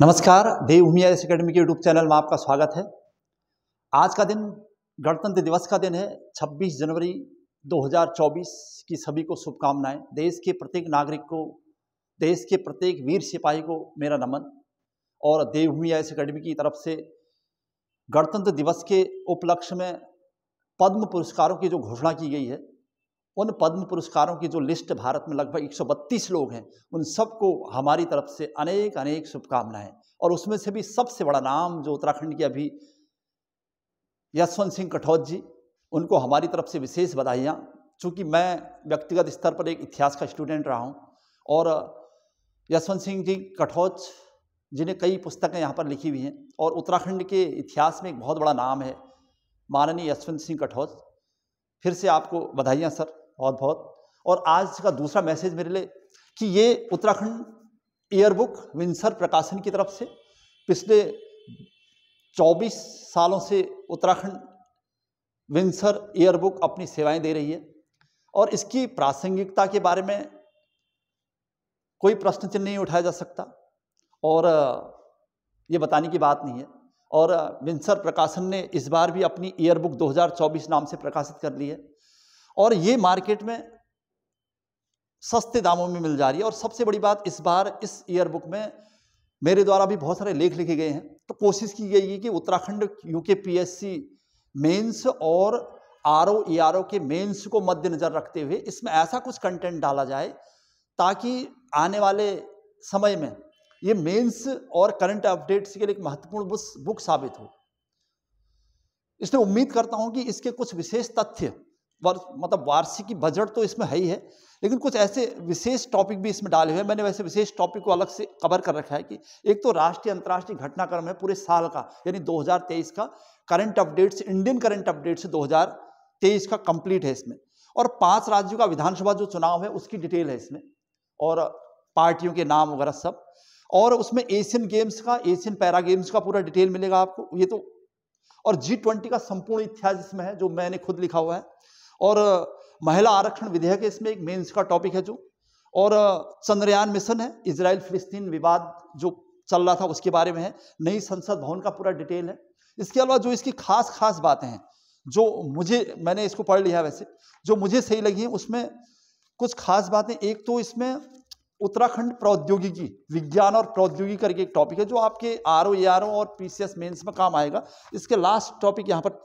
नमस्कार Devbhoomi S academy के YouTube channel में आपका स्वागत है आज का दिन गणतंत्र दिवस का दिन है 26 जनवरी 2024 की सभी को शुभकामनाएं देश के प्रत्येक नागरिक को देश के प्रत्येक वीर सिपाही को मेरा नमन और देवभूमि एस अकेडमी की तरफ से गणतंत्र दिवस के उपलक्ष्य में पद्म पुरस्कारों की जो घोषणा की गई है उन पद्म पुरस्कारों की जो लिस्ट भारत में लगभग 132 लोग हैं उन सबको हमारी तरफ से अनेक अनेक शुभकामनाएं और उसमें से भी सबसे बड़ा नाम जो उत्तराखंड के अभी यशवंत सिंह कठौत जी उनको हमारी तरफ से विशेष बधाइयाँ चूँकि मैं व्यक्तिगत स्तर पर एक इतिहास का स्टूडेंट रहा हूँ और यशवंत सिंह जी कठौत जिन्हें कई पुस्तकें यहाँ पर लिखी हुई हैं और उत्तराखंड के इतिहास में एक बहुत बड़ा नाम है माननीय यशवंत सिंह कठौत फिर से आपको बधाइयाँ सर बहुत बहुत और आज का दूसरा मैसेज मेरे लिए कि ये उत्तराखंड ईयरबुक विंसर प्रकाशन की तरफ से पिछले 24 सालों से उत्तराखंड विंसर ईयरबुक अपनी सेवाएं दे रही है और इसकी प्रासंगिकता के बारे में कोई प्रश्न चिन्ह नहीं उठाया जा सकता और ये बताने की बात नहीं है और विंसर प्रकाशन ने इस बार भी अपनी ईयरबुक 2024 नाम से प्रकाशित कर ली है और ये मार्केट में सस्ते दामों में मिल जा रही है और सबसे बड़ी बात इस बार इस ईयर बुक में मेरे द्वारा भी बहुत सारे लेख लिखे गए हैं तो कोशिश की गई है कि उत्तराखंड यूके पीएससी मेंस और R O E R O के मेंस को मद्देनजर रखते हुए इसमें ऐसा कुछ कंटेंट डाला जाए ताकि आने वाले समय में ये मेंस और करंट अपडेट्स के लिए एक महत्वपूर्ण बुक साबित हो इसलिए उम्मीद करता हूं कि इसके कुछ विशेष तथ्य वर्ष मतलब वार्षिकी बजट तो इसमें है ही है लेकिन कुछ ऐसे विशेष टॉपिक भी इसमें डाले हुए हैं मैंने वैसे विशेष टॉपिक को अलग से कवर कर रखा है कि एक तो राष्ट्रीय अंतर्राष्ट्रीय घटनाक्रम है पूरे साल का यानी 2023 का current updates Indian current updates 2023 का कंप्लीट है इसमें और पांच राज्यों का विधानसभा जो चुनाव है उसकी डिटेल है इसमें और पार्टियों के नाम वगैरह सब और उसमें एशियन गेम्स का एशियन पैरा गेम्स का पूरा डिटेल मिलेगा आपको ये तो और जी का संपूर्ण इतिहास इसमें है जो मैंने खुद लिखा हुआ है और महिला आरक्षण विधेयक है इसमें एक मेन्स का टॉपिक है जो और चंद्रयान मिशन है इसराइल फिलिस्तीन विवाद जो चल रहा था उसके बारे में है नई संसद भवन का पूरा डिटेल है इसके अलावा जो इसकी खास खास बातें हैं जो मुझे मैंने इसको पढ़ लिया वैसे जो मुझे सही लगी है उसमें कुछ खास बातें एक तो इसमें उत्तराखंड प्रौद्योगिकी विज्ञान और प्रौद्योगिकी करके एक टॉपिक है जो आपके आर ओ और पी सी में काम आएगा इसके लास्ट टॉपिक यहाँ पर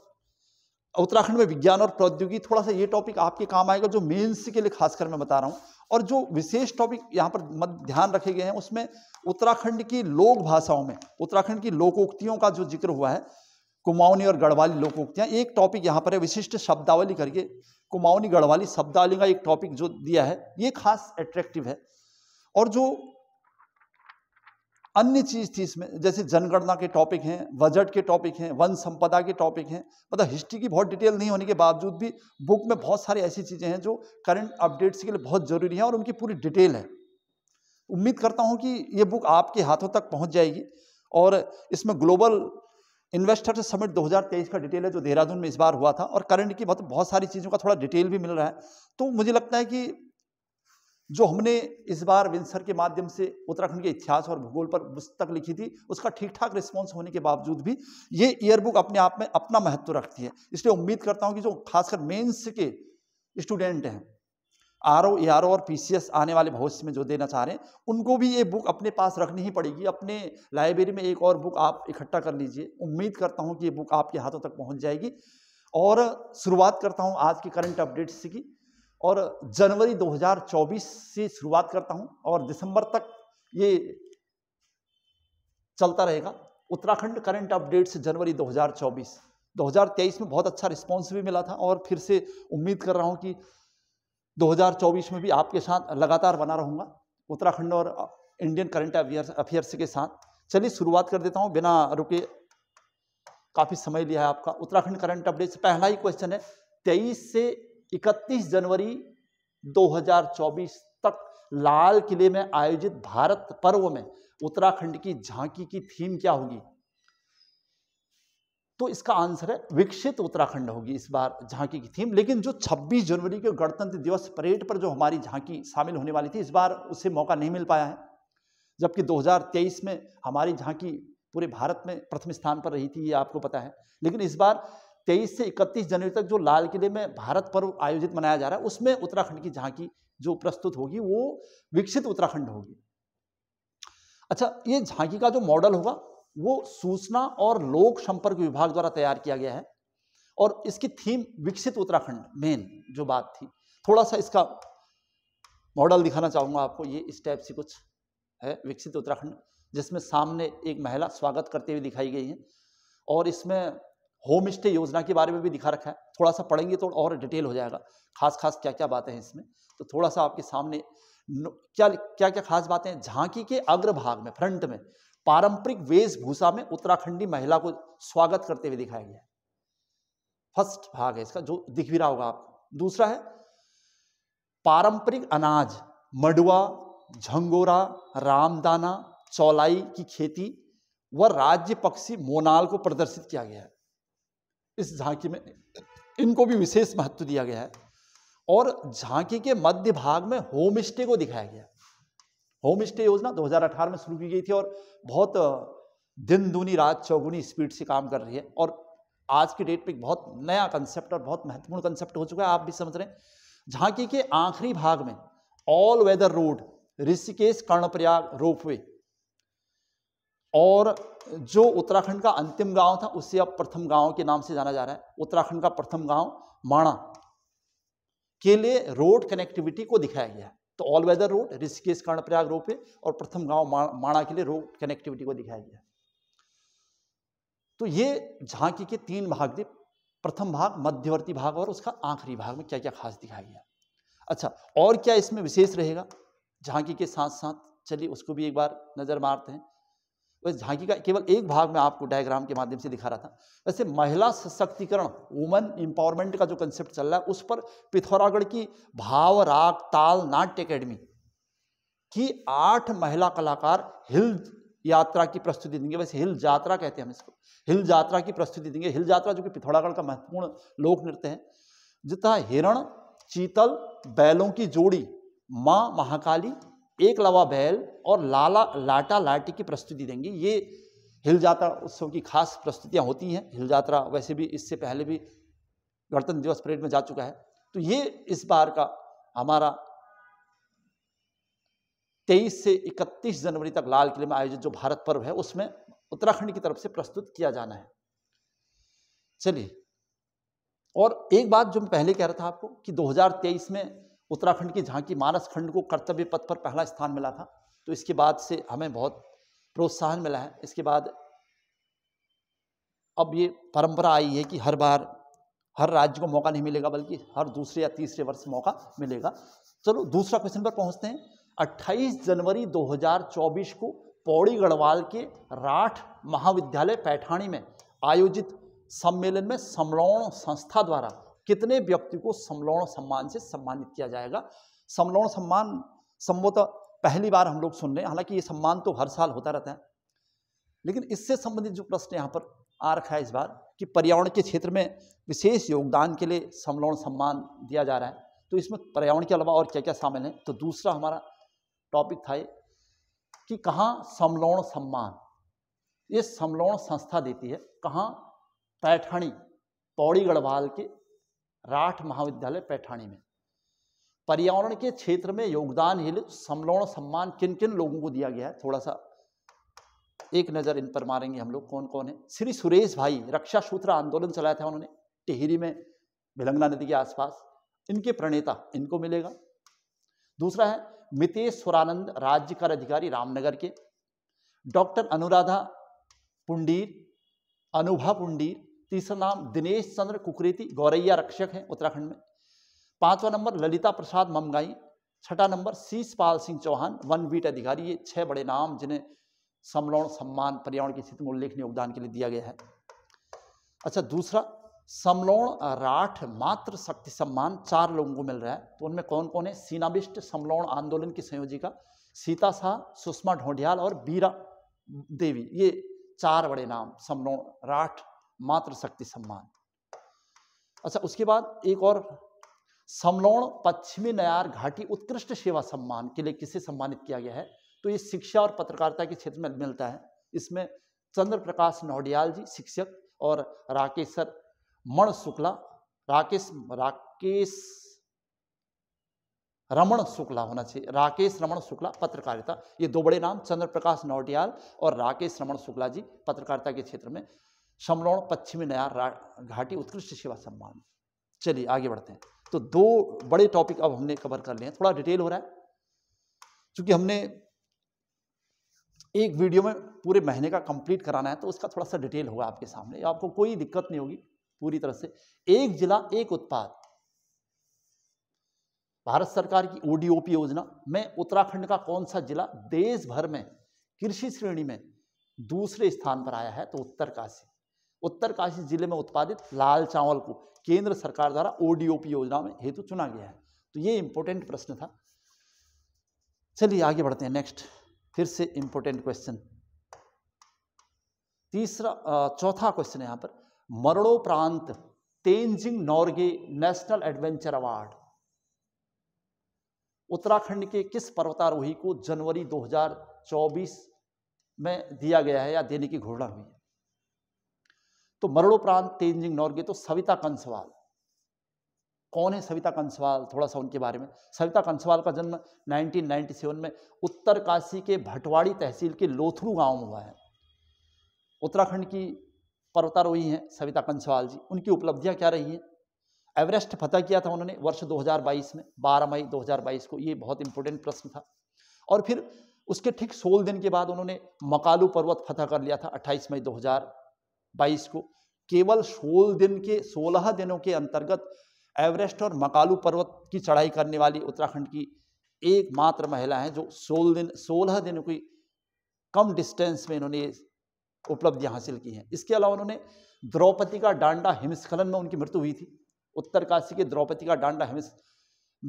उत्तराखंड में विज्ञान और प्रौद्योगिकी थोड़ा सा ये टॉपिक आपके काम आएगा जो मेंस के लिए खासकर मैं बता रहा हूँ और जो विशेष टॉपिक यहाँ पर ध्यान रखे गए हैं उसमें उत्तराखंड की लोक भाषाओं में उत्तराखंड की लोकोक्तियों का जो जिक्र हुआ है कुमाऊनी और गढ़वाली लोकोक्तियाँ एक टॉपिक यहाँ पर है विशिष्ट शब्दावली करके कुमाऊनी गढ़वाली शब्दावली का एक टॉपिक जो दिया है ये खास अट्रैक्टिव है और जो अन्य चीज़ थी इसमें जैसे जनगणना के टॉपिक हैं बजट के टॉपिक हैं वन संपदा के टॉपिक हैं मतलब हिस्ट्री की बहुत डिटेल नहीं होने के बावजूद भी बुक में बहुत सारी ऐसी चीज़ें हैं जो करंट अपडेट्स के लिए बहुत ज़रूरी हैं और उनकी पूरी डिटेल है उम्मीद करता हूँ कि ये बुक आपके हाथों तक पहुँच जाएगी और इसमें ग्लोबल इन्वेस्टर्स समिट दो का डिटेल है जो देहरादून में इस बार हुआ था और करंट की मतलब बहुत सारी चीज़ों का थोड़ा डिटेल भी मिल रहा है तो मुझे लगता है कि जो हमने इस बार विंसर के माध्यम से उत्तराखंड के इतिहास और भूगोल पर पुस्तक लिखी थी उसका ठीक ठाक रिस्पॉन्स होने के बावजूद भी ये ईयरबुक अपने आप में अपना महत्व रखती है इसलिए उम्मीद करता हूँ कि जो खासकर मेन्स के स्टूडेंट हैं आर ओ आर और पी आने वाले भविष्य में जो देना चाह रहे हैं उनको भी ये बुक अपने पास रखनी ही पड़ेगी अपने लाइब्रेरी में एक और बुक आप इकट्ठा कर लीजिए उम्मीद करता हूँ कि ये बुक आपके हाथों तक पहुँच जाएगी और शुरुआत करता हूँ आज के करंट अपडेट्स की और जनवरी 2024 से शुरुआत करता हूं और दिसंबर तक ये चलता रहेगा उत्तराखंड करंट से जनवरी 2024 2023 में बहुत अच्छा रिस्पांस भी मिला था और फिर से उम्मीद कर रहा हूं कि 2024 में भी आपके साथ लगातार बना रहूंगा उत्तराखंड और इंडियन करंट अफेयर्स के साथ चलिए शुरुआत कर देता हूं बिना रुके काफ़ी समय लिया है आपका उत्तराखंड करंट से पहला ही क्वेश्चन है तेईस से 31 जनवरी 2024 तक लाल किले में आयोजित भारत पर्व में उत्तराखंड की झांकी की थीम क्या होगी तो इसका आंसर है विकसित उत्तराखंड होगी इस बार झांकी की थीम लेकिन जो 26 जनवरी के गणतंत्र दिवस परेड पर जो हमारी झांकी शामिल होने वाली थी इस बार उसे मौका नहीं मिल पाया है जबकि 2023 में हमारी झांकी पूरे भारत में प्रथम स्थान पर रही थी ये आपको पता है लेकिन इस बार तेईस से इकतीस जनवरी तक जो लाल किले में भारत पर्व आयोजित मनाया जा रहा है उसमें उत्तराखंड की झांकी जो प्रस्तुत होगी वो विकसित उत्तराखंड होगी अच्छा ये झांकी का जो मॉडल होगा वो सूचना और लोक संपर्क विभाग द्वारा तैयार किया गया है और इसकी थीम विकसित उत्तराखंड मेन जो बात थी थोड़ा सा इसका मॉडल दिखाना चाहूंगा आपको ये इस टाइप से कुछ है विकसित उत्तराखंड जिसमें सामने एक महिला स्वागत करते हुए दिखाई गई है और इसमें होम स्टे योजना के बारे में भी दिखा रखा है थोड़ा सा पढ़ेंगे तो और डिटेल हो जाएगा खास खास क्या क्या बातें हैं इसमें तो थोड़ा सा आपके सामने क्या क्या क्या खास बातें हैं झांकी के अग्रभाग में फ्रंट में पारंपरिक वेशभूषा में उत्तराखंडी महिला को स्वागत करते हुए दिखाया गया है फर्स्ट भाग है इसका जो दिख भी रहा होगा आपको दूसरा है पारंपरिक अनाज मडुआ झंगोरा रामदाना चौलाई की खेती व राज्य पक्षी मोनाल को प्रदर्शित किया गया है इस झांकी में इनको भी विशेष महत्व दिया गया है और झांकी के मध्य भाग में होम स्टे को दिखाया गया होम स्टे योजना 2018 में शुरू की गई थी और बहुत दिन दूनी रात चौगुनी स्पीड से काम कर रही है और आज की डेट में बहुत नया कंसेप्ट और बहुत महत्वपूर्ण कंसेप्ट हो चुका है आप भी समझ रहे हैं झांकी के आखिरी भाग में all weather road Rishikesh Karnaprayag ropeway और जो उत्तराखंड का अंतिम गांव था उससे अब प्रथम गांव के नाम से जाना जा रहा है उत्तराखंड का प्रथम गांव माणा के लिए रोड कनेक्टिविटी को दिखाया गया है तो all weather road Rishikesh Karnaprayag ropeway और प्रथम गांव माणा के लिए रोड कनेक्टिविटी को दिखाया गया तो ये झांकी के तीन भाग थे प्रथम भाग मध्यवर्ती भाग और उसका आखिरी भाग में क्या क्या खास दिखाया गया अच्छा और क्या इसमें विशेष रहेगा झांकी के साथ साथ चलिए उसको भी एक बार नज़र मारते हैं वैसे तो झांकी का केवल एक भाग में आपको डायग्राम के माध्यम से दिखा रहा था वैसे महिला सशक्तिकरण वुमेन एम्पावरमेंट का जो कंसेप्ट चल रहा है उस पर पिथौरागढ़ की भाव राग ताल नाट्य अकेडमी की आठ महिला कलाकार हिल यात्रा की प्रस्तुति देंगे वैसे हिल यात्रा कहते हैं हम इसको हिल यात्रा की प्रस्तुति देंगे हिल यात्रा जो कि पिथौरागढ़ का महत्वपूर्ण लोक नृत्य है जितना हिरण चीतल बैलों की जोड़ी माँ महाकाली एक लवा बैल और लाला लाटा लाटी की प्रस्तुति देंगी ये हिल जात्रा उत्सव की खास प्रस्तुतियाँ होती हैं हिल जात्रा वैसे भी इससे पहले भी गणतंत्र दिवस परेड में जा चुका है तो ये इस बार का हमारा 23 से 31 जनवरी तक लाल किले में आयोजित जो भारत पर्व है उसमें उत्तराखंड की तरफ से प्रस्तुत किया जाना है चलिए और एक बात जो मैं पहले कह रहा था आपको कि 2023 में उत्तराखंड की झांकी मानस खंड को कर्तव्य पथ पर पहला स्थान मिला था तो इसके बाद से हमें बहुत प्रोत्साहन मिला है इसके बाद अब ये परंपरा आई है कि हर बार हर राज्य को मौका नहीं मिलेगा बल्कि हर दूसरे या तीसरे वर्ष मौका मिलेगा चलो दूसरा क्वेश्चन पर पहुंचते हैं 28 जनवरी 2024 को पौड़ी गढ़वाल के राठ महाविद्यालय पैठाणी में आयोजित सम्मेलन में समलौण संस्था द्वारा कितने व्यक्ति को समलौण सम्मान से सम्मानित किया जाएगा समलौण सम्मान संभवतः पहली बार हम लोग सुन रहे हैं हालांकि ये सम्मान तो हर साल होता रहता है लेकिन इससे संबंधित जो प्रश्न यहाँ पर आ रखा है इस बार कि पर्यावरण के क्षेत्र में विशेष योगदान के लिए समलौण सम्मान दिया जा रहा है तो इसमें पर्यावरण के अलावा और क्या क्या शामिल है तो दूसरा हमारा टॉपिक था ये कि कहाँ समलौण सम्मान ये समलौण संस्था देती है कहाँ पैठणी पौड़ी गढ़वाल के राठ महाविद्यालय पैठाणी में पर्यावरण के क्षेत्र में योगदान हेतु समलोण सम्मान किन किन लोगों को दिया गया है थोड़ा सा एक नज़र इन पर मारेंगे हम लोग कौन कौन है श्री सुरेश भाई रक्षा सूत्र आंदोलन चलाया था उन्होंने टिहरी में भिलंगना नदी के आसपास इनके प्रणेता इनको मिलेगा दूसरा है मितेश स्वरानंद राज्य कर अधिकारी रामनगर के डॉक्टर अनुराधा पुंडीर अनुभा पुंडीर तीसरा नाम दिनेश चंद्र कुकरेती गौरैया रक्षक हैं उत्तराखंड में पांचवा नंबर ललिता प्रसाद ममगाई छठा नंबर शीशपाल सिंह चौहान वन बीट अधिकारी ये छह बड़े नाम जिन्हें समलौण सम्मान पर्यावरण की स्थिति में उल्लेखनीय योगदान के लिए दिया गया है अच्छा दूसरा समलौण राठ मात्र शक्ति सम्मान चार लोगों को मिल रहा है तो उनमें कौन कौन है सीनाविष्ट समलौण आंदोलन की संयोजिका सीता शाह सुषमा ढोंडियाल और बीरा देवी ये चार बड़े नाम समलौण राठ मात्र शक्ति सम्मान अच्छा उसके बाद एक और समलोण पश्चिमी नयार घाटी उत्कृष्ट सेवा सम्मान के लिए किसे सम्मानित किया गया है तो ये शिक्षा और पत्रकारिता के क्षेत्र में मिलता है इसमें चंद्र प्रकाश नौडियाल जी शिक्षक और राकेशर मण शुक्ला राकेश राकेश रमण शुक्ला होना चाहिए राकेश रमण शुक्ला पत्रकारिता ये दो बड़े नाम चंद्र प्रकाश नौटियाल और राकेश रमण शुक्ला जी पत्रकारिता के क्षेत्र में समलौण पश्चिमी नया घाटी उत्कृष्ट सेवा सम्मान चलिए आगे बढ़ते हैं तो दो बड़े टॉपिक अब हमने कवर कर लिए हैं थोड़ा डिटेल हो रहा है क्योंकि हमने एक वीडियो में पूरे महीने का कंप्लीट कराना है तो उसका थोड़ा सा डिटेल होगा आपके सामने आपको कोई दिक्कत नहीं होगी पूरी तरह से एक जिला एक उत्पाद भारत सरकार की ओडीओपी योजना में उत्तराखंड का कौन सा जिला देश भर में कृषि श्रेणी में दूसरे स्थान पर आया है तो उत्तरकाशी उत्तरकाशी जिले में उत्पादित लाल चावल को केंद्र सरकार द्वारा ओडीओपी योजना में हेतु चुना गया है तो ये इंपॉर्टेंट प्रश्न था चलिए आगे बढ़ते हैं नेक्स्ट फिर से इंपॉर्टेंट क्वेश्चन तीसरा चौथा क्वेश्चन है यहाँ पर प्रांत Tenzing Norgay national adventure award Uttarakhand के किस पर्वतारोही को जनवरी 2024 में दिया गया है या देने की घोषणा हुई है तो मरणोपरांत तेंजिंग नॉर्गे तो सविता कंसवाल कौन है सविता कंसवाल थोड़ा सा उनके बारे में सविता कंसवाल का जन्म 1997 में उत्तर काशी के भटवाड़ी तहसील के लोथरू गांव में हुआ है उत्तराखंड की पर्वतारोही हैं सविता कंसवाल जी उनकी उपलब्धियां क्या रही हैं एवरेस्ट फतह किया था उन्होंने वर्ष 2022 में 12 मई 2022 को ये बहुत इंपॉर्टेंट प्रश्न था और फिर उसके ठीक सोलह दिन के बाद उन्होंने मकालू पर्वत फतह कर लिया था अट्ठाईस मई दो बाईस को केवल सोलह दिन के सोलह दिनों के अंतर्गत एवरेस्ट और मकालू पर्वत की चढ़ाई करने वाली उत्तराखंड की एकमात्र महिला हैं जो सोलह दिन सोलह दिनों की कम डिस्टेंस में इन्होंने उपलब्धि हासिल की हैं इसके अलावा उन्होंने द्रौपदी का डांडा हिमस्खलन में उनकी मृत्यु हुई थी उत्तरकाशी के द्रौपदी का डांडा हिमस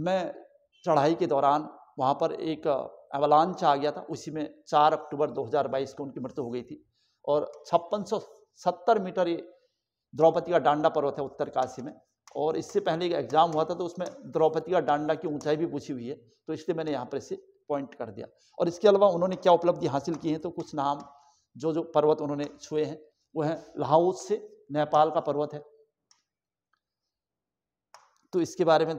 में चढ़ाई के दौरान वहाँ पर एक एवलांच आ गया था उसी में 4 अक्टूबर 2022 को उनकी मृत्यु हो गई थी और छप्पन सत्तर मीटर ये द्रौपदी का डांडा पर्वत है उत्तरकाशी में और इससे पहले एक एग्ज़ाम हुआ था तो उसमें द्रौपदी का डांडा की ऊंचाई भी पूछी हुई है तो इसलिए मैंने यहाँ पर इसे पॉइंट कर दिया और इसके अलावा उन्होंने क्या उपलब्धि हासिल की है तो कुछ नाम जो जो पर्वत उन्होंने छुए हैं वो हैं लाहौस से नेपाल का पर्वत है तो इसके बारे में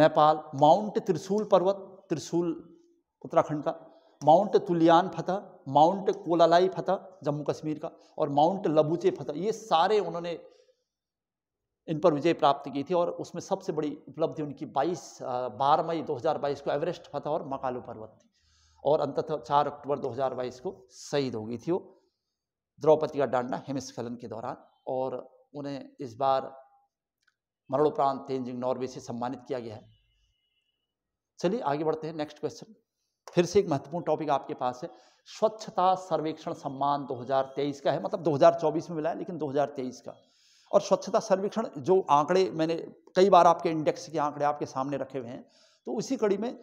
नेपाल माउंट त्रिशूल पर्वत त्रिशूल उत्तराखंड का माउंट तुलियान फतह माउंट कोलालाई फतह जम्मू कश्मीर का और माउंट लबूचे फतह ये सारे उन्होंने इन पर विजय प्राप्त की थी और उसमें सबसे बड़ी उपलब्धि उनकी 22 बारह मई 2022 को एवरेस्ट फतह और मकालू पर्वत थी और अंततः 4 अक्टूबर 2022 को शहीद हो गई थी वो द्रौपदी का डांडा हिमस्खलन के दौरान और उन्हें इस बार मरणोपरांत तेंजिंग नॉर्वे से सम्मानित किया गया है चलिए आगे बढ़ते हैं नेक्स्ट क्वेश्चन फिर से एक महत्वपूर्ण टॉपिक आपके पास है स्वच्छता सर्वेक्षण सम्मान 2023 का है मतलब 2024 में मिला है लेकिन 2023 का और स्वच्छता सर्वेक्षण जो आंकड़े मैंने कई बार आपके इंडेक्स के आंकड़े आपके सामने रखे हुए हैं तो उसी कड़ी में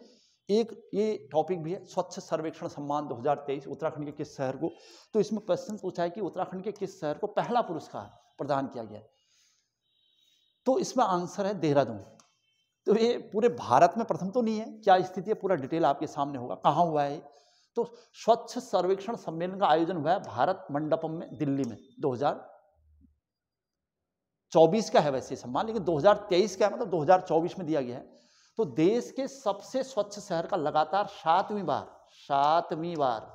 एक ये टॉपिक भी है स्वच्छ सर्वेक्षण सम्मान 2023 उत्तराखंड के किस शहर को तो इसमें क्वेश्चन पूछा है कि उत्तराखंड के किस शहर को पहला पुरस्कार प्रदान किया गया तो इसमें आंसर है देहरादून तो ये पूरे भारत में प्रथम तो नहीं है क्या स्थिति है पूरा डिटेल आपके सामने होगा कहाँ हुआ है तो स्वच्छ सर्वेक्षण सम्मेलन का आयोजन हुआ है भारत मंडपम में दिल्ली में 2024 का है वैसे सम्मान लेकिन 2023 का है मतलब 2024 में दिया गया है तो देश के सबसे स्वच्छ शहर का लगातार सातवीं बार सातवीं बार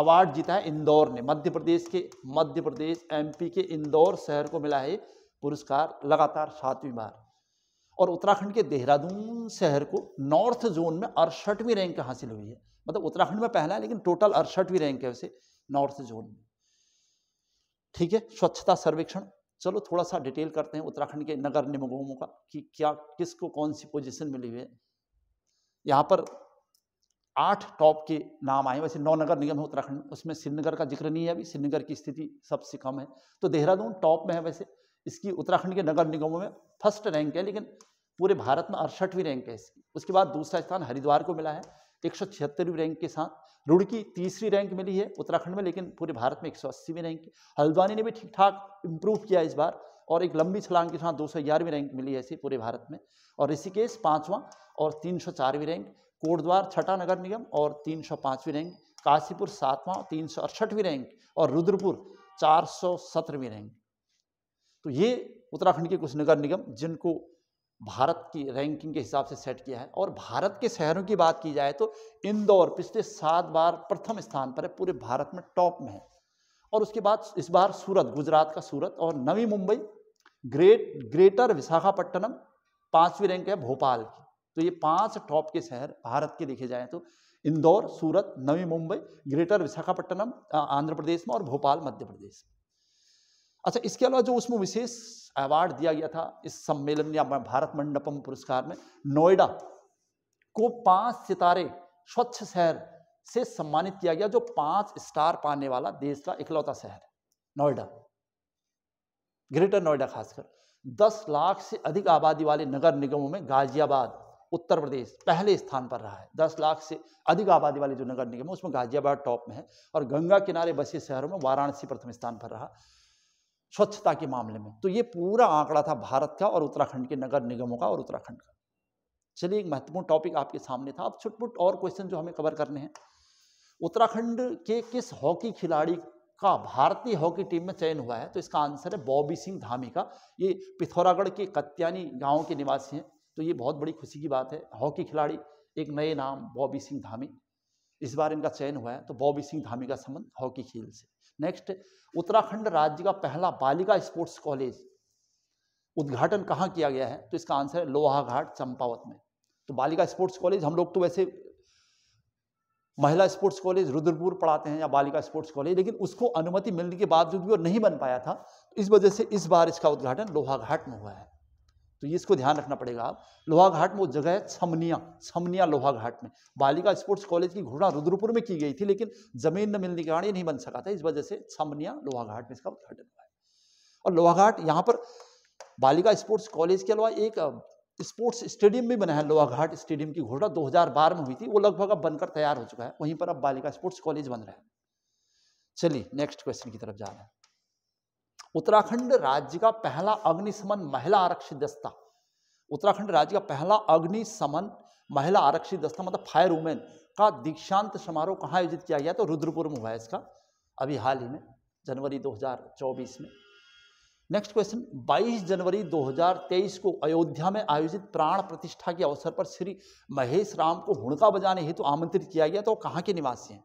अवार्ड जीता है इंदौर ने मध्य प्रदेश के मध्य प्रदेश एमपी के इंदौर शहर को मिला है पुरस्कार लगातार सातवीं बार और उत्तराखंड के देहरादून शहर को नॉर्थ जोन में अड़सठवीं रैंक हासिल हुई है मतलब उत्तराखंड में पहला है लेकिन टोटल अड़सठवीं रैंक है उसे नॉर्थ जोन में ठीक है स्वच्छता सर्वेक्षण चलो थोड़ा सा डिटेल करते हैं उत्तराखंड के नगर निगमों का कि क्या किसको कौन सी पोजीशन मिली हुई है यहाँ पर आठ टॉप के नाम आए वैसे नौ नगर निगम है उत्तराखंड में उसमें श्रीनगर का जिक्र नहीं है अभी श्रीनगर की स्थिति सबसे कम है तो देहरादून टॉप में है वैसे इसकी उत्तराखंड के नगर निगमों में फर्स्ट रैंक है लेकिन पूरे भारत में अड़सठवीं रैंक है इसकी उसके बाद दूसरा स्थान हरिद्वार को मिला है एक सौ छिहत्तरवीं रैंक के साथ रुड़की तीसरी रैंक मिली है उत्तराखंड में लेकिन पूरे भारत में एक सौ अस्सीवीं रैंक हल्द्वानी ने भी ठीक ठाक इम्प्रूव किया इस बार और एक लंबी छलांग के साथ दो सौ ग्यारहवीं रैंक मिली है ऐसी पूरे भारत में और ऋषिकेश पाँचवा और तीन सौ चारवीं रैंक कोटद्वार छठा नगर निगम और तीन सौ पाँचवीं रैंक काशीपुर सातवां तीन सौ अड़सठवीं रैंक और रुद्रपुर चार सौ सत्रहवीं रैंक तो ये उत्तराखंड के कुछ नगर निगम जिनको भारत की रैंकिंग के हिसाब से सेट किया है और भारत के शहरों की बात की जाए तो इंदौर पिछले सात बार प्रथम स्थान पर है पूरे भारत में टॉप में है और उसके बाद इस बार सूरत गुजरात का सूरत और नवी मुंबई ग्रेट ग्रेटर विशाखापट्टनम पांचवी रैंक है भोपाल की तो ये पांच टॉप के शहर भारत के देखे जाएँ तो इंदौर सूरत नवी मुंबई ग्रेटर विशाखापट्टनम आंध्र प्रदेश में और भोपाल मध्य प्रदेश में अच्छा इसके अलावा जो उसमें विशेष अवार्ड दिया गया था इस सम्मेलन या भारत मंडपम पुरस्कार में नोएडा को पांच सितारे स्वच्छ शहर से सम्मानित किया गया जो पांच स्टार पाने वाला देश का इकलौता शहर नोएडा ग्रेटर नोएडा खासकर दस लाख से अधिक आबादी वाले नगर निगमों में गाजियाबाद उत्तर प्रदेश पहले स्थान पर रहा है दस लाख से अधिक आबादी वाले जो नगर निगम है उसमें गाजियाबाद टॉप में है और गंगा किनारे बसे शहरों में वाराणसी प्रथम स्थान पर रहा स्वच्छता के मामले में तो ये पूरा आंकड़ा था भारत का और उत्तराखंड के नगर निगमों का और उत्तराखंड का चलिए एक महत्वपूर्ण टॉपिक आपके सामने था अब छुटपुट और क्वेश्चन जो हमें कवर करने हैं उत्तराखंड के किस हॉकी खिलाड़ी का भारतीय हॉकी टीम में चयन हुआ है तो इसका आंसर है बॉबी सिंह धामी का ये पिथौरागढ़ के कत्यानी गाँव के निवासी हैं तो ये बहुत बड़ी खुशी की बात है हॉकी खिलाड़ी एक नए नाम बॉबी सिंह धामी इस बार इनका चयन हुआ है तो बॉबी सिंह धामी का संबंध हॉकी खेल से नेक्स्ट उत्तराखंड राज्य का पहला बालिका स्पोर्ट्स कॉलेज उद्घाटन कहाँ किया गया है तो इसका आंसर है लोहाघाट चंपावत में तो बालिका स्पोर्ट्स कॉलेज हम लोग तो वैसे महिला स्पोर्ट्स कॉलेज रुद्रपुर पढ़ाते हैं या बालिका स्पोर्ट्स कॉलेज लेकिन उसको अनुमति मिलने के बावजूद भी वो नहीं बन पाया था इस वजह से इस बार इसका उद्घाटन लोहाघाट में हुआ है तो ये इसको ध्यान रखना पड़ेगा आप लोहाघाट में वो जगह है छमनिया छमनिया लोहाघाट में बालिका स्पोर्ट्स कॉलेज की घोषणा रुद्रपुर में की गई थी लेकिन जमीन न मिलने के कारण ये नहीं बन सका था इस वजह से छमनिया लोहाघाट में इसका उद्घाटन हुआ है और लोहाघाट यहाँ पर बालिका स्पोर्ट्स कॉलेज के अलावा एक स्पोर्ट्स स्टेडियम भी बना है लोहाघाट स्टेडियम की घोषणा दो में हुई थी वो लगभग अब बनकर तैयार हो चुका है वहीं पर अब बालिका स्पोर्ट्स कॉलेज बन रहा है चलिए नेक्स्ट क्वेश्चन की तरफ जा रहे हैं उत्तराखंड राज्य का पहला अग्निशमन महिला आरक्षित दस्ता उत्तराखंड राज्य का पहला अग्निशमन महिला आरक्षित दस्ता मतलब फायर वुमेन का दीक्षांत समारोह कहाँ आयोजित किया गया तो रुद्रपुर में हुआ है इसका अभी हाल ही में जनवरी 2024 में नेक्स्ट क्वेश्चन 22 जनवरी 2023 को अयोध्या में आयोजित प्राण प्रतिष्ठा के अवसर पर श्री महेश राम को हुड़का बजाने हेतु तो आमंत्रित किया गया तो कहाँ के निवासी हैं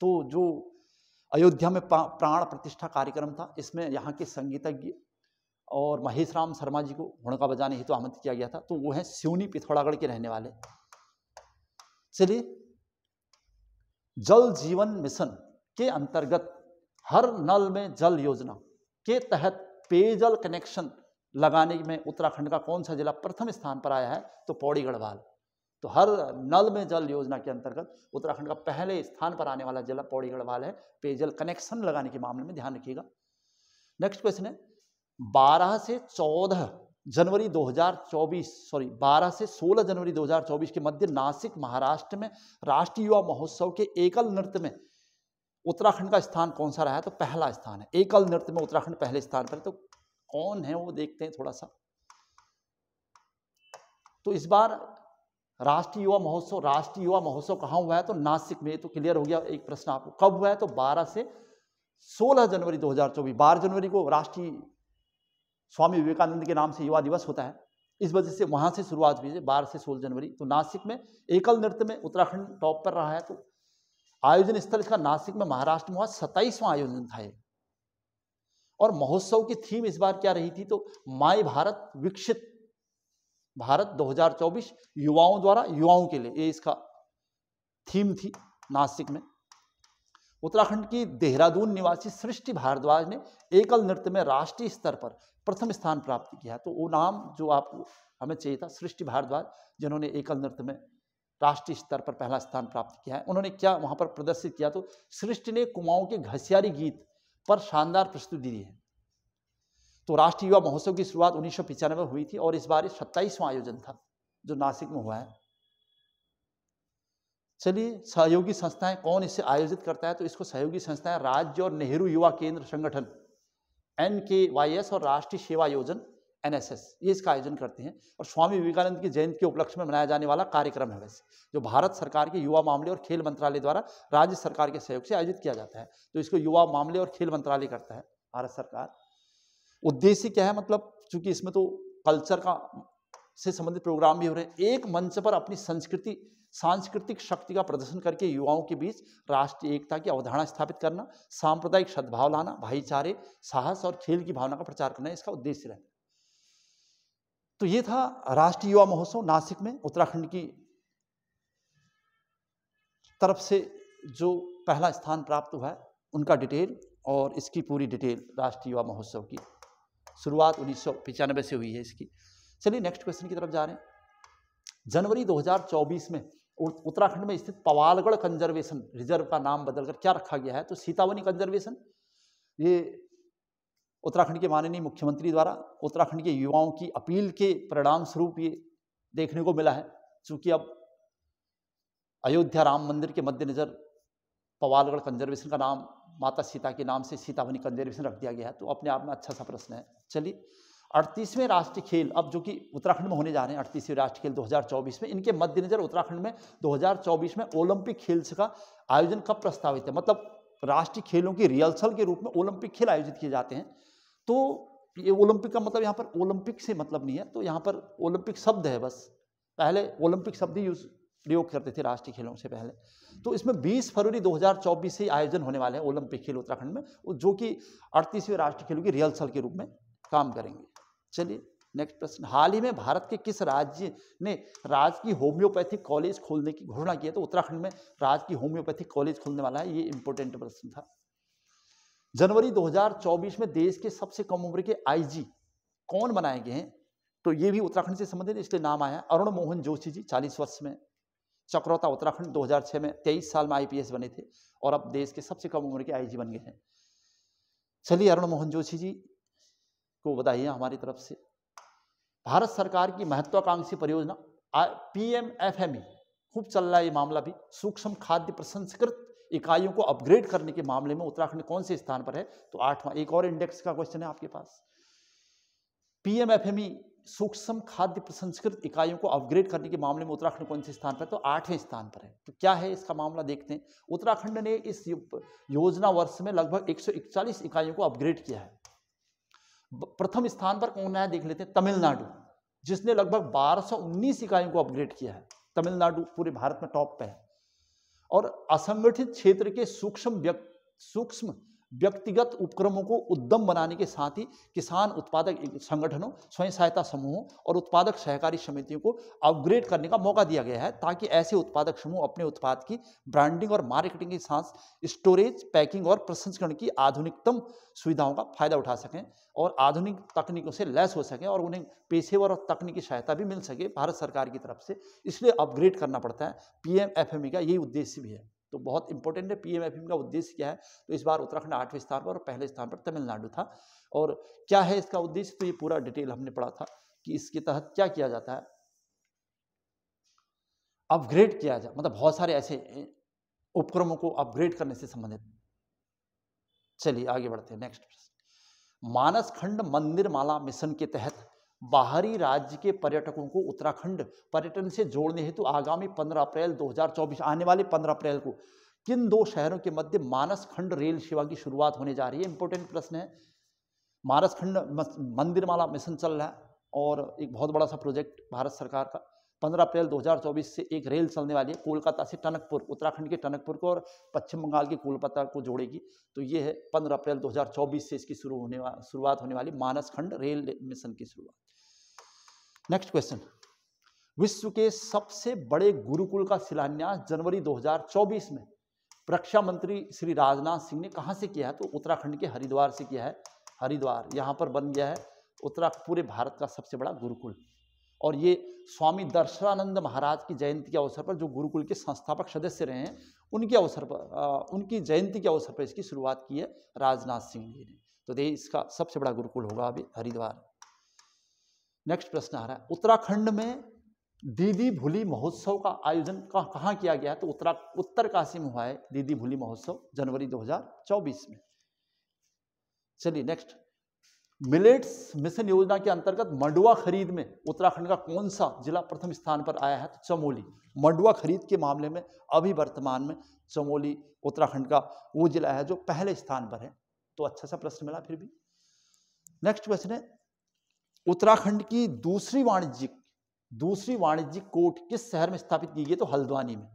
तो जो अयोध्या में प्राण प्रतिष्ठा कार्यक्रम था इसमें यहाँ के संगीतज्ञ और महेश राम शर्मा जी को हुड़का बजाने हेतु तो आमंत्रित किया गया था तो वो हैं सिवनी पिथौरागढ़ के रहने वाले चलिए जल जीवन मिशन के अंतर्गत हर नल में जल योजना के तहत पेयजल कनेक्शन लगाने में उत्तराखंड का कौन सा जिला प्रथम स्थान पर आया है तो पौड़ी गढ़वाल तो हर नल में जल योजना के अंतर्गत उत्तराखंड का पहले स्थान पर आने वाला जिला पौड़ी गढ़वाल है पेयजल कनेक्शन लगाने के मामले में ध्यान रखिएगा नेक्स्ट क्वेश्चन है 12 से 14 जनवरी 2024 सॉरी 12 से 16 जनवरी 2024 के मध्य नासिक महाराष्ट्र में राष्ट्रीय युवा महोत्सव के एकल नृत्य में उत्तराखंड का स्थान कौन सा रहा है तो पहला स्थान है एकल नृत्य में उत्तराखंड पहले स्थान पर है तो कौन है वो देखते हैं थोड़ा सा तो इस बार राष्ट्रीय युवा महोत्सव राष्ट्रीय युवा महोत्सव कहाँ हुआ है तो नासिक में तो क्लियर हो गया एक प्रश्न आपको कब हुआ है तो 12 से 16 जनवरी 2024 12 जनवरी को राष्ट्रीय स्वामी विवेकानंद के नाम से युवा दिवस होता है इस वजह से वहाँ से शुरुआत हुई है बारह से सोलह जनवरी तो नासिक में एकल नृत्य में उत्तराखंड टॉप पर रहा है तो आयोजन स्थल इसका नासिक में महाराष्ट्र में हुआ सत्ताईसवां आयोजन था ये और महोत्सव की थीम इस बार क्या रही थी तो माई भारत विकसित भारत 2024 युवाओं द्वारा युवाओं के लिए ये इसका थीम थी नासिक में उत्तराखंड की देहरादून निवासी सृष्टि भारद्वाज ने एकल नृत्य में राष्ट्रीय स्तर पर प्रथम स्थान प्राप्त किया तो वो नाम जो आपको हमें चाहिए था सृष्टि भारद्वाज जिन्होंने एकल नृत्य में राष्ट्रीय स्तर पर पहला स्थान प्राप्त किया है उन्होंने क्या वहाँ पर प्रदर्शित किया तो सृष्टि ने कुमाऊँ के घसियारी गीत पर शानदार प्रस्तुति दी है तो राष्ट्रीय युवा महोत्सव की शुरुआत उन्नीस में हुई थी और इस बार सत्ताईसवां आयोजन था जो नासिक में हुआ है चलिए सहयोगी संस्थाएं कौन इसे आयोजित करता है तो इसको सहयोगी संस्थाएं राज्य और नेहरू युवा केंद्र संगठन एन के वाई एस और राष्ट्रीय सेवा योजन एन एस एस ये इसका आयोजन करते हैं और स्वामी विवेकानंद की जयंती के उपलक्ष्य में मनाया जाने वाला कार्यक्रम है वैसे जो भारत सरकार के युवा मामले और खेल मंत्रालय द्वारा राज्य सरकार के सहयोग से आयोजित किया जाता है तो इसको युवा मामले और खेल मंत्रालय करता है भारत सरकार उद्देश्य क्या है मतलब चूंकि इसमें तो कल्चर का से संबंधित प्रोग्राम भी हो रहे हैं एक मंच पर अपनी संस्कृति सांस्कृतिक शक्ति का प्रदर्शन करके युवाओं के बीच राष्ट्रीय एकता की अवधारणा स्थापित करना सांप्रदायिक सद्भाव लाना भाईचारे साहस और खेल की भावना का प्रचार करना इसका उद्देश्य रहे तो ये था राष्ट्रीय युवा महोत्सव नासिक में उत्तराखंड की तरफ से जो पहला स्थान प्राप्त हुआ है उनका डिटेल और इसकी पूरी डिटेल राष्ट्रीय युवा महोत्सव की शुरुआत उन्नीस से हुई है इसकी चलिए नेक्स्ट क्वेश्चन की तरफ जा रहे हैं जनवरी 2024 में उत्तराखंड में स्थित पवालगढ़ कंजर्वेशन रिजर्व का नाम बदलकर क्या रखा गया है तो सीतावनी कंजर्वेशन ये उत्तराखंड के माननीय मुख्यमंत्री द्वारा उत्तराखंड के युवाओं की अपील के परिणाम स्वरूप ये देखने को मिला है चूंकि अब अयोध्या राम मंदिर के मद्देनज़र पवालगढ़ कंजर्वेशन का नाम माता सीता के नाम से सीतावनी कंजर्वेशन रख दिया गया है तो अपने आप में अच्छा सा प्रश्न है चलिए अड़तीसवें राष्ट्रीय खेल अब जो कि उत्तराखंड में होने जा रहे हैं अड़तीसवें राष्ट्रीय खेल 2024 में इनके मद्देनजर उत्तराखंड में 2024 में ओलंपिक खेल का आयोजन कब प्रस्तावित है मतलब राष्ट्रीय खेलों की रिहर्सल के रूप में ओलंपिक खेल आयोजित किए जाते हैं तो ये ओलंपिक का मतलब यहाँ पर ओलंपिक से मतलब नहीं है तो यहाँ पर ओलंपिक शब्द है बस पहले ओलंपिक शब्द ही यूज प्रयोग करते थे राष्ट्रीय खेलों से पहले तो इसमें 20 फरवरी 2024 से आयोजन होने वाले हैं ओलंपिक खेल उत्तराखंड में जो कि अड़तीसवें राष्ट्रीय खेलों की रिहर्सल के रूप में काम करेंगे चलिए नेक्स्ट प्रश्न हाल ही में भारत के किस राज्य ने राजकीय होम्योपैथिक कॉलेज खोलने की घोषणा की है तो उत्तराखंड में राजकीय होम्योपैथिक कॉलेज खोलने वाला है ये इंपॉर्टेंट प्रश्न था जनवरी 2024 में देश के सबसे कम उम्र के आईजी कौन बनाए गए हैं तो ये भी उत्तराखंड से संबंधित इसलिए नाम आया अरुण मोहन जोशी जी चालीस वर्ष में चक्रोता उत्तराखंड 2006 में 23 साल में आईपीएस बने थे और अब देश के सबसे कम उम्र के आईजी बन गए हैं चलिए अरुण मोहन जोशी जी को बधाई हमारी तरफ से भारत सरकार की महत्वाकांक्षी परियोजना पीएमएफएमई खूब चल रहा है ये मामला भी सूक्ष्म खाद्य प्रसंस्कृत इकाइयों को अपग्रेड करने के मामले में उत्तराखंड कौन से स्थान पर है तो आठवां एक और इंडेक्स का क्वेश्चन है आपके पास पीएमएफएमई सूक्ष्म खाद्य प्रसंस्कृत इकाइयों को अपग्रेड करने के मामले में उत्तराखंड कौन से स्थान पर तो आठवें स्थान पर है तो क्या है इसका मामला देखते हैं उत्तराखंड ने इस योजना वर्ष में लगभग एक इकाइयों को अपग्रेड किया है प्रथम स्थान पर कौन है देख लेते हैं तमिलनाडु जिसने लगभग 1219 इकाइयों को अपग्रेड किया है तमिलनाडु पूरे भारत में टॉप पे है और असंगठित क्षेत्र के सूक्ष्म सूक्ष्म व्यक्तिगत उपक्रमों को उद्यम बनाने के साथ ही किसान उत्पादक संगठनों स्वयं सहायता समूहों और उत्पादक सहकारी समितियों को अपग्रेड करने का मौका दिया गया है ताकि ऐसे उत्पादक समूह अपने उत्पाद की ब्रांडिंग और मार्केटिंग के साथ स्टोरेज पैकिंग और प्रसंस्करण की आधुनिकतम सुविधाओं का फायदा उठा सकें और आधुनिक तकनीकों से लैस हो सकें और उन्हें पेशेवर और तकनीकी सहायता भी मिल सके भारत सरकार की तरफ से इसलिए अपग्रेड करना पड़ता है पी एफएमई e का यही उद्देश्य भी है तो बहुत इंपॉर्टेंट है पी का उद्देश्य क्या है तो इस बार उत्तराखंड आठवें स्थान पर और पहले स्थान पर तमिलनाडु था और क्या है इसका उद्देश्य तो ये पूरा डिटेल हमने पढ़ा था कि इसके तहत क्या किया जाता है अपग्रेड किया जाए मतलब बहुत सारे ऐसे उपक्रमों को अपग्रेड करने से संबंधित चलिए आगे बढ़ते हैं नेक्स्ट मानस खंड मंदिर माला मिशन के तहत बाहरी राज्य के पर्यटकों को उत्तराखंड पर्यटन से जोड़ने हेतु तो आगामी 15 अप्रैल 2024 आने वाले 15 अप्रैल को किन दो शहरों के मध्य मानस खंड रेल सेवा की शुरुआत होने जा रही है इंपॉर्टेंट प्रश्न है मानस खंड मंदिरमाला मिशन चल रहा है और एक बहुत बड़ा सा प्रोजेक्ट भारत सरकार का 15 अप्रैल 2024 से एक रेल चलने वाली है कोलकाता से टनकपुर उत्तराखंड के टनकपुर को और पश्चिम बंगाल के कोलकाता को जोड़ेगी तो ये है 15 अप्रैल 2024 से इसकी शुरू होने शुरुआत होने वाली मानस खंड रेल मिशन की शुरुआत नेक्स्ट क्वेश्चन विश्व के सबसे बड़े गुरुकुल का शिलान्यास जनवरी 2024 में रक्षा मंत्री श्री राजनाथ सिंह ने कहाँ से किया है तो उत्तराखंड के हरिद्वार से किया है हरिद्वार यहाँ पर बन गया है उत्तराखंड पूरे भारत का सबसे बड़ा गुरुकुल और ये स्वामी दर्शनानंद महाराज की जयंती के अवसर पर जो गुरुकुल के संस्थापक सदस्य रहे हैं उनके अवसर पर उनकी जयंती के अवसर पर इसकी शुरुआत की है राजनाथ सिंह जी ने तो देखिए इसका सबसे बड़ा गुरुकुल होगा अभी हरिद्वार नेक्स्ट प्रश्न आ रहा है उत्तराखंड में दीदी भूली महोत्सव का आयोजन कहाँ किया गया तो उत्तरा उत्तर काशी में हुआ है दीदी भूली महोत्सव जनवरी 2024 में चलिए नेक्स्ट मिलेट्स मिशन योजना के अंतर्गत मंडुआ खरीद में उत्तराखंड का कौन सा जिला प्रथम स्थान पर आया है तो चमोली मंडुआ खरीद के मामले में अभी वर्तमान में चमोली उत्तराखंड का वो जिला है जो पहले स्थान पर है तो अच्छा सा प्रश्न मिला फिर भी नेक्स्ट क्वेश्चन है उत्तराखंड की दूसरी वाणिज्यिक दूसरी वाणिज्यिक कोर्ट किस शहर में स्थापित की गई तो हल्द्वानी में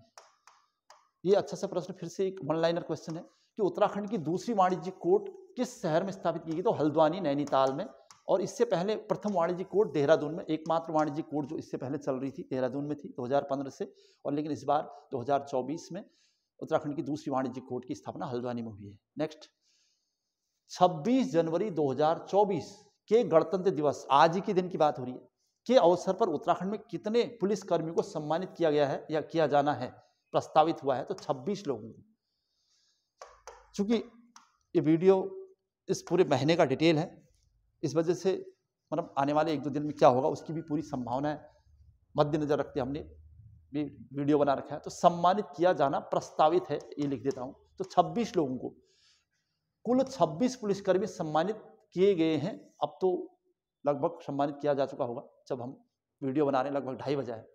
ये अच्छा सा प्रश्न फिर से एक वन लाइनर क्वेश्चन है कि उत्तराखंड की दूसरी वाणिज्यिक कोर्ट किस शहर में स्थापित की गई तो हल्द्वानी नैनीताल में और इससे पहले प्रथम वाणिज्य कोर्ट देहरादून में एकमात्र वाणिज्य कोर्ट जो इससे पहले चल रही थी देहरादून में थी 2015 से और लेकिन इस बार 2024 में उत्तराखंड की दूसरी वाणिज्य कोर्ट की स्थापना हल्द्वानी में हुई है नेक्स्ट 26 जनवरी 2024 के गणतंत्र दिवस आज ही के दिन की बात हो रही है के अवसर पर उत्तराखंड में कितने पुलिसकर्मियों को सम्मानित किया गया है या किया जाना है प्रस्तावित हुआ है तो छब्बीस लोगों को चूँकि ये वीडियो इस पूरे महीने का डिटेल है इस वजह से मतलब आने वाले एक दो दिन में क्या होगा उसकी भी पूरी संभावना है मद्देनज़र रखते हमने भी वीडियो बना रखा है तो सम्मानित किया जाना प्रस्तावित है ये लिख देता हूँ तो 26 लोगों को कुल 26 पुलिसकर्मी सम्मानित किए गए हैं अब तो लगभग सम्मानित किया जा चुका होगा जब हम वीडियो बना रहे हैं लगभग ढाई बजे है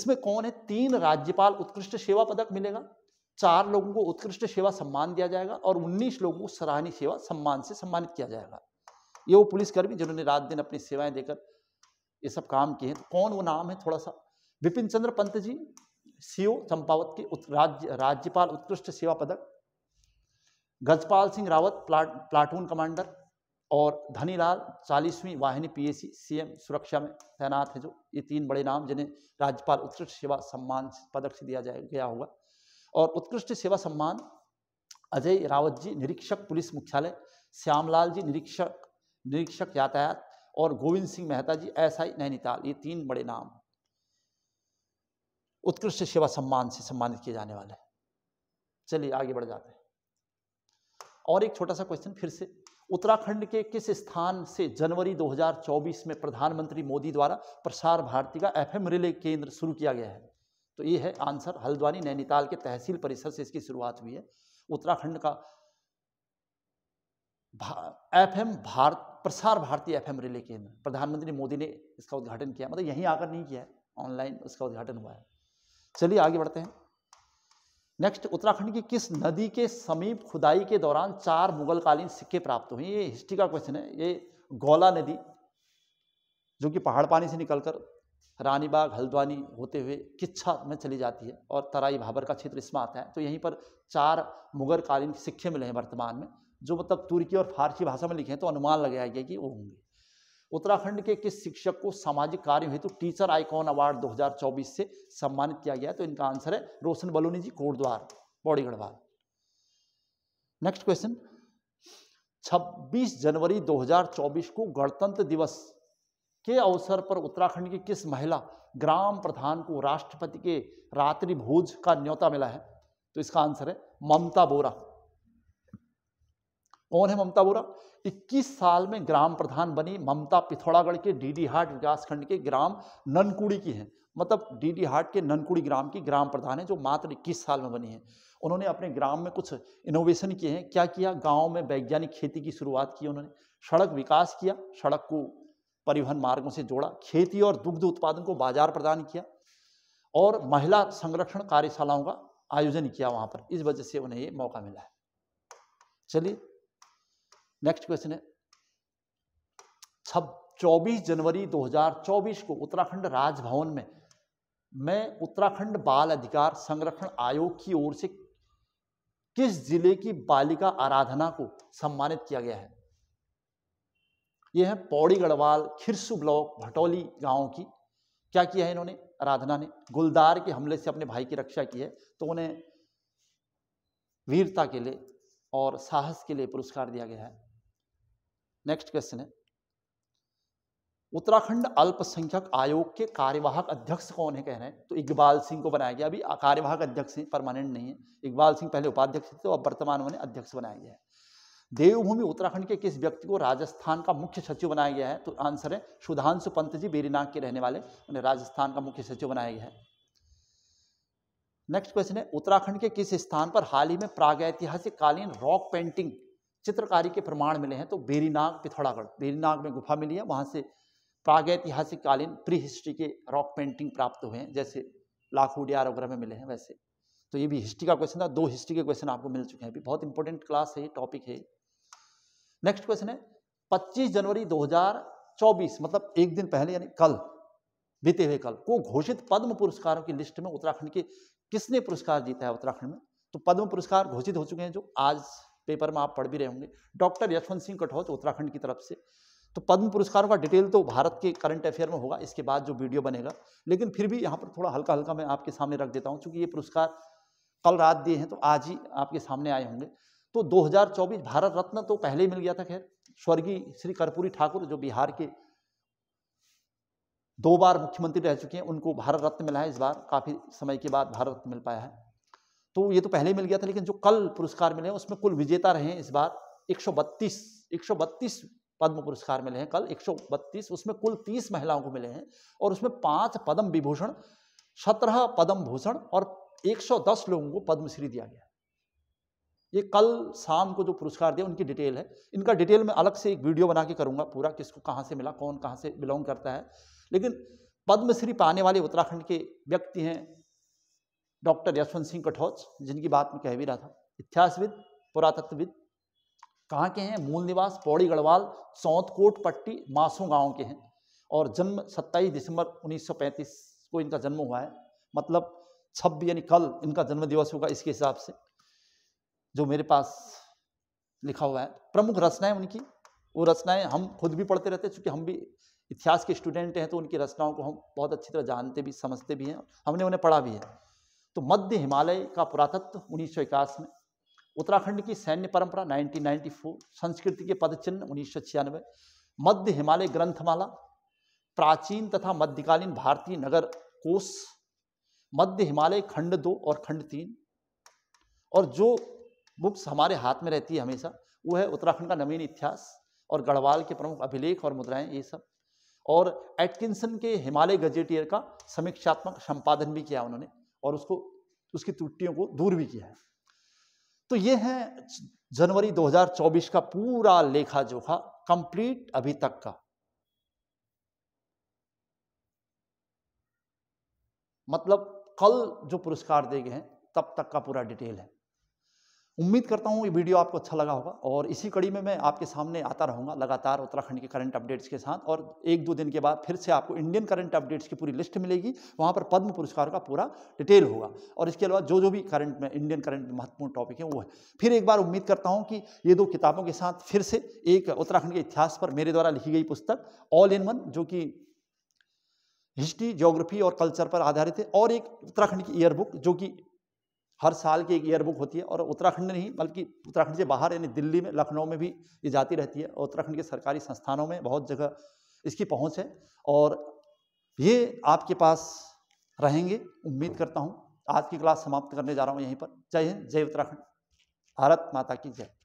इसमें कौन है तीन राज्यपाल उत्कृष्ट सेवा पदक मिलेगा चार लोगों को उत्कृष्ट सेवा सम्मान दिया जाएगा और उन्नीस लोगों को सराहनीय सेवा सम्मान से सम्मानित किया जाएगा ये वो पुलिसकर्मी जिन्होंने रात दिन अपनी सेवाएं देकर ये सब काम किए हैं तो कौन वो नाम है थोड़ा सा विपिन चंद्र पंत जी सीओ चंपावत के राज्य राज्यपाल उत्कृष्ट सेवा पदक गजपाल सिंह रावत प्लाट प्लाटून कमांडर और धनीलाल चालीसवीं वाहिनी पीएसी सीएम सुरक्षा में तैनात है जो ये तीन बड़े नाम जिन्हें राज्यपाल उत्कृष्ट सेवा सम्मान पदक से दिया जाए गया होगा और उत्कृष्ट सेवा सम्मान अजय रावत जी निरीक्षक पुलिस मुख्यालय श्यामलाल जी निरीक्षक निरीक्षक यातायात और गोविंद सिंह मेहता जी एसआई नैनीताल ये तीन बड़े नाम उत्कृष्ट सेवा सम्मान से सम्मानित किए जाने वाले चलिए आगे बढ़ जाते हैं और एक छोटा सा क्वेश्चन फिर से उत्तराखंड के किस स्थान से जनवरी 2024 में प्रधानमंत्री मोदी द्वारा प्रसार भारती का एफएम रिले केंद्र शुरू किया गया है तो ये है आंसर हल्द्वानी नैनीताल के तहसील परिसर से इसकी शुरुआत हुई है उत्तराखंड का एफएम भारत प्रसार भारती एफएम रिले केंद्र प्रधानमंत्री मोदी ने इसका उद्घाटन किया मतलब यहीं आकर नहीं किया ऑनलाइन उसका उद्घाटन हुआ है चलिए आगे बढ़ते हैं नेक्स्ट उत्तराखंड की किस नदी के समीप खुदाई के दौरान चार मुगलकालीन सिक्के प्राप्त हुए ये हिस्ट्री का क्वेश्चन है ये गौला नदी जो कि पहाड़ पानी से निकलकर रानीबाग हल्द्वानी होते हुए किच्छा में चली जाती है और तराई भाबर का क्षेत्र इसमें आता है तो यहीं पर चार मुगलकालीन कालीन सिक्के मिले हैं वर्तमान में जो मतलब तुर्की और फारसी भाषा में लिखे हैं तो अनुमान लगाया गया कि वो होंगे उत्तराखंड के किस शिक्षक को सामाजिक कार्य हेतु तो टीचर आइकॉन अवार्ड 2024 से सम्मानित किया गया तो इनका आंसर है रोशन बलूनी जी कोटद्वार बौड़ी गढ़वाल नेक्स्ट क्वेश्चन 26 जनवरी 2024 को गणतंत्र दिवस के अवसर पर उत्तराखंड की किस महिला ग्राम प्रधान को राष्ट्रपति के रात्रि भोज का न्योता मिला है तो इसका आंसर है ममता बोरा कौन है ममता बोरा 21 साल में ग्राम प्रधान बनी ममता पिथौरागढ़ के डीडी हाट विकासखंड के ग्राम ननकुड़ी की है मतलब डीडी हाट के ननकुड़ी ग्राम की ग्राम प्रधान है जो मात्र इक्कीस साल में बनी है उन्होंने अपने ग्राम में कुछ इनोवेशन किए हैं क्या किया गाँव में वैज्ञानिक खेती की शुरुआत की उन्होंने सड़क विकास किया सड़क को परिवहन मार्गों से जोड़ा खेती और दुग्ध उत्पादन को बाजार प्रदान किया और महिला संरक्षण कार्यशालाओं का आयोजन किया वहां पर इस वजह से उन्हें ये मौका मिला है चलिए नेक्स्ट क्वेश्चन है छब चौबीस जनवरी 2024 को उत्तराखंड राजभवन में मैं उत्तराखंड बाल अधिकार संरक्षण आयोग की ओर से किस जिले की बालिका आराधना को सम्मानित किया गया है ये है पौड़ी गढ़वाल खिरसू ब्लॉक भटौली गांव की क्या किया है इन्होंने आराधना ने गुलदार के हमले से अपने भाई की रक्षा की है तो उन्हें वीरता के लिए और साहस के लिए पुरस्कार दिया गया है नेक्स्ट क्वेश्चन है उत्तराखंड अल्पसंख्यक आयोग के कार्यवाहक अध्यक्ष कौन है कह रहे हैं तो इकबाल सिंह को बनाया गया अभी कार्यवाहक अध्यक्ष परमानेंट नहीं है इकबाल सिंह पहले उपाध्यक्ष थे तो अब वर्तमान उन्हें अध्यक्ष बनाया गया है देवभूमि उत्तराखंड के किस व्यक्ति को राजस्थान का मुख्य सचिव बनाया गया है तो आंसर है सुधांशु पंत जी बेरीनाग के रहने वाले उन्हें राजस्थान का मुख्य सचिव बनाया गया है नेक्स्ट क्वेश्चन है उत्तराखंड के किस स्थान पर हाल ही में प्रागैतिहासिक कालीन रॉक पेंटिंग चित्रकारी के प्रमाण मिले हैं तो बेरीनाग पिथौरागढ़ बेरीनाग में गुफा मिली है वहां से प्रागैतिहासिक कालीन प्री हिस्ट्री के रॉक पेंटिंग प्राप्त हुए हैं जैसे लाखोडियार वगैरह में मिले हैं वैसे तो ये भी हिस्ट्री का क्वेश्चन था दो हिस्ट्री के क्वेश्चन आपको मिल चुके हैं अभी बहुत इंपॉर्टेंट क्लास है टॉपिक है नेक्स्ट क्वेश्चन है 25 जनवरी 2024 मतलब एक दिन पहले यानी कल बीते हुए कल को घोषित पद्म पुरस्कारों की लिस्ट में उत्तराखंड के किसने पुरस्कार जीता है उत्तराखंड में तो पद्म पुरस्कार घोषित हो चुके हैं जो आज पेपर में आप पढ़ भी रहे होंगे डॉक्टर यशवंत सिंह कठौत उत्तराखंड की तरफ से तो पद्म पुरस्कारों का डिटेल तो भारत के करंट अफेयर में होगा इसके बाद जो वीडियो बनेगा लेकिन फिर भी यहाँ पर थोड़ा हल्का हल्का मैं आपके सामने रख देता हूँ चूँकि ये पुरस्कार कल रात दिए हैं तो आज ही आपके सामने आए होंगे तो 2024 भारत रत्न तो पहले ही मिल गया था खैर स्वर्गीय श्री कर्पूरी ठाकुर जो बिहार के दो बार मुख्यमंत्री रह चुके हैं उनको भारत रत्न मिला है इस बार काफ़ी समय के बाद भारत रत्न मिल पाया है तो ये तो पहले ही मिल गया था लेकिन जो कल पुरस्कार मिले हैं उसमें कुल विजेता रहे हैं इस बार 132 132 पद्म पुरस्कार मिले हैं कल 132 उसमें कुल 30 महिलाओं को मिले हैं और उसमें पांच पद्म विभूषण सत्रह पद्म भूषण और 110 लोगों को पद्मश्री दिया गया ये कल शाम को जो पुरस्कार दिया उनकी डिटेल है इनका डिटेल मैं अलग से एक वीडियो बना के करूँगा पूरा किसको कहाँ से मिला कौन कहाँ से बिलोंग करता है लेकिन पद्मश्री पाने वाले उत्तराखंड के व्यक्ति हैं डॉक्टर यशवंत सिंह कठौच जिनकी बात मैं कह भी रहा था इतिहासविद पुरातत्वविद कहाँ के हैं मूल निवास पौड़ी गढ़वाल चौथकोट पट्टी मासू गाँव के हैं और जन्म सत्ताईस दिसंबर उन्नीस को इनका जन्म हुआ है मतलब छब्बी यानी कल इनका जन्मदिवस होगा इसके हिसाब से जो मेरे पास लिखा हुआ है प्रमुख रचनाएं उनकी वो रचनाएं हम खुद भी पढ़ते रहते हैं चूंकि हम भी इतिहास के स्टूडेंट हैं तो उनकी रचनाओं को हम बहुत अच्छी तरह जानते भी समझते भी हैं हमने उन्हें पढ़ा भी है तो मध्य हिमालय का पुरातत्व उन्नीस में उत्तराखंड की सैन्य परंपरा 1994 संस्कृति के पदचिन्ह उन्नीस मध्य हिमालय ग्रंथमाला प्राचीन तथा मध्यकालीन भारतीय नगर कोष मध्य हिमालय खंड दो और खंड तीन और जो बुक्स हमारे हाथ में रहती है हमेशा वो है उत्तराखंड का नवीन इतिहास और गढ़वाल के प्रमुख अभिलेख और मुद्राएं ये सब और एटकिंसन के हिमालय गजेटियर का समीक्षात्मक संपादन भी किया उन्होंने और उसको उसकी त्रुटियों को दूर भी किया है तो ये है जनवरी 2024 का पूरा लेखा जोखा कंप्लीट अभी तक का मतलब कल जो पुरस्कार दे गए हैं तब तक का पूरा डिटेल है उम्मीद करता हूँ ये वीडियो आपको अच्छा लगा होगा और इसी कड़ी में मैं आपके सामने आता रहूँगा लगातार उत्तराखंड के करंट अपडेट्स के साथ और एक दो दिन के बाद फिर से आपको इंडियन करंट अपडेट्स की पूरी लिस्ट मिलेगी वहाँ पर पद्म पुरस्कार का पूरा डिटेल होगा और इसके अलावा जो जो भी करंट में इंडियन करंट महत्वपूर्ण टॉपिक है वो है फिर एक बार उम्मीद करता हूँ कि ये दो किताबों के साथ फिर से एक उत्तराखंड के इतिहास पर मेरे द्वारा लिखी गई पुस्तक ऑल इन वन जो कि हिस्ट्री ज्योग्राफी और कल्चर पर आधारित है और एक उत्तराखंड की ईयरबुक जो कि हर साल की एक ईयर बुक होती है और उत्तराखंड नहीं बल्कि उत्तराखंड से बाहर यानी दिल्ली में लखनऊ में भी ये जाती रहती है उत्तराखंड के सरकारी संस्थानों में बहुत जगह इसकी पहुँच है और ये आपके पास रहेंगे उम्मीद करता हूँ आज की क्लास समाप्त करने जा रहा हूँ यहीं पर जय हिंद जय उत्तराखंड भारत माता की जय